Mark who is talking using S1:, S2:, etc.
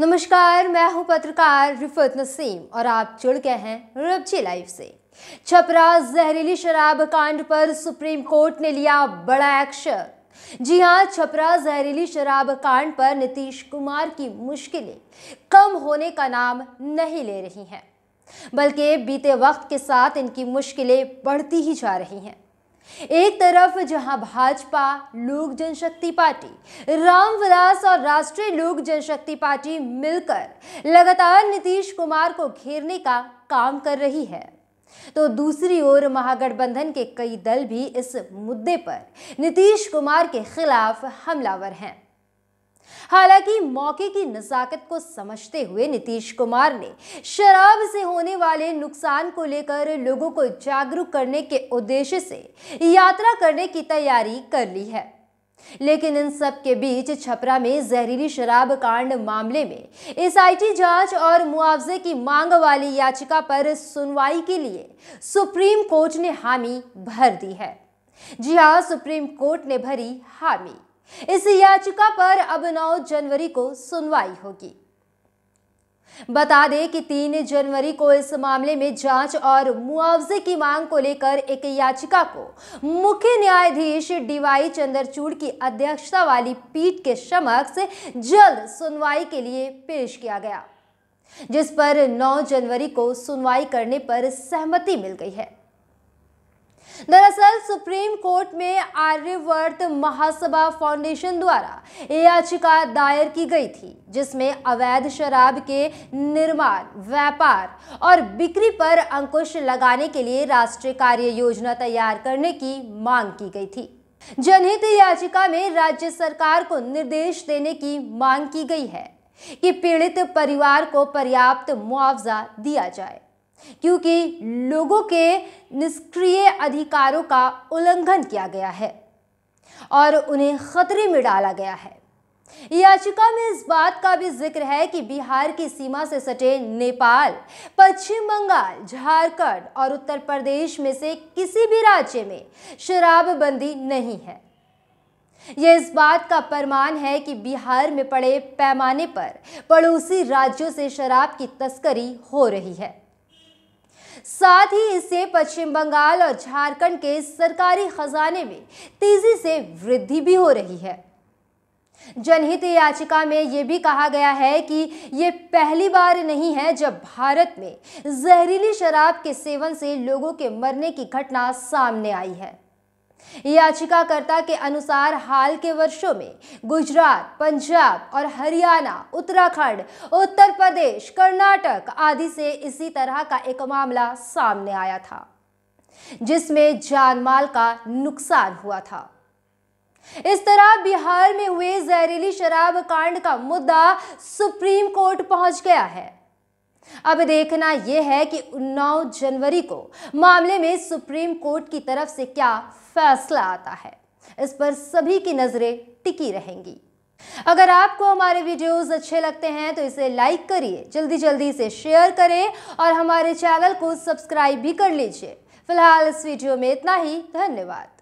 S1: नमस्कार मैं हूं पत्रकार रिफत नसीम और आप जुड़ गए हैं रबजी लाइव से छपरा जहरीली शराब कांड पर सुप्रीम कोर्ट ने लिया बड़ा एक्शन जी हां छपरा जहरीली शराब कांड पर नीतीश कुमार की मुश्किलें कम होने का नाम नहीं ले रही हैं बल्कि बीते वक्त के साथ इनकी मुश्किलें बढ़ती ही जा रही हैं एक तरफ जहां भाजपा लोक जनशक्ति पार्टी राम विलास और राष्ट्रीय लोक जनशक्ति पार्टी मिलकर लगातार नीतीश कुमार को घेरने का काम कर रही है तो दूसरी ओर महागठबंधन के कई दल भी इस मुद्दे पर नीतीश कुमार के खिलाफ हमलावर हैं हालांकि मौके की नज़ाकत को समझते हुए नीतीश कुमार ने शराब से होने वाले नुकसान को लेकर लोगों को जागरूक करने के उद्देश्य से यात्रा करने की तैयारी कर ली है लेकिन इन सब के बीच छपरा में जहरीली शराब कांड मामले में एसआईटी जांच और मुआवजे की मांग वाली याचिका पर सुनवाई के लिए सुप्रीम कोर्ट ने हामी भर दी है जी हाँ सुप्रीम कोर्ट ने भरी हामी इस याचिका पर अब 9 जनवरी को सुनवाई होगी बता दें कि 3 जनवरी को इस मामले में जांच और मुआवजे की मांग को लेकर एक याचिका को मुख्य न्यायाधीश डीवाई चंद्रचूड़ की अध्यक्षता वाली पीठ के समक्ष जल्द सुनवाई के लिए पेश किया गया जिस पर 9 जनवरी को सुनवाई करने पर सहमति मिल गई है दरअसल सुप्रीम कोर्ट में आर्यवर्त महासभा फाउंडेशन द्वारा याचिका दायर की गई थी जिसमें अवैध शराब के निर्माण व्यापार और बिक्री पर अंकुश लगाने के लिए राष्ट्रीय कार्य योजना तैयार करने की मांग की गई थी जनहित याचिका में राज्य सरकार को निर्देश देने की मांग की गई है कि पीड़ित परिवार को पर्याप्त मुआवजा दिया जाए क्योंकि लोगों के निष्क्रिय अधिकारों का उल्लंघन किया गया है और उन्हें खतरे में डाला गया है याचिका में इस बात का भी जिक्र है कि बिहार की सीमा से सटे नेपाल पश्चिम बंगाल झारखंड और उत्तर प्रदेश में से किसी भी राज्य में शराबबंदी नहीं है यह इस बात का प्रमाण है कि बिहार में पड़े पैमाने पर पड़ोसी राज्यों से शराब की तस्करी हो रही है साथ ही इससे पश्चिम बंगाल और झारखंड के सरकारी खजाने में तेजी से वृद्धि भी हो रही है जनहित याचिका में यह भी कहा गया है कि यह पहली बार नहीं है जब भारत में जहरीली शराब के सेवन से लोगों के मरने की घटना सामने आई है याचिकाकर्ता के अनुसार हाल के वर्षों में गुजरात पंजाब और हरियाणा उत्तराखंड उत्तर प्रदेश कर्नाटक आदि से इसी तरह का एक मामला सामने आया था जिसमें जानमाल का नुकसान हुआ था इस तरह बिहार में हुए जहरीली शराब कांड का मुद्दा सुप्रीम कोर्ट पहुंच गया है अब देखना यह है कि 9 जनवरी को मामले में सुप्रीम कोर्ट की तरफ से क्या फैसला आता है इस पर सभी की नज़रें टिकी रहेंगी अगर आपको हमारे वीडियोस अच्छे लगते हैं तो इसे लाइक करिए जल्दी जल्दी इसे शेयर करें और हमारे चैनल को सब्सक्राइब भी कर लीजिए फिलहाल इस वीडियो में इतना ही धन्यवाद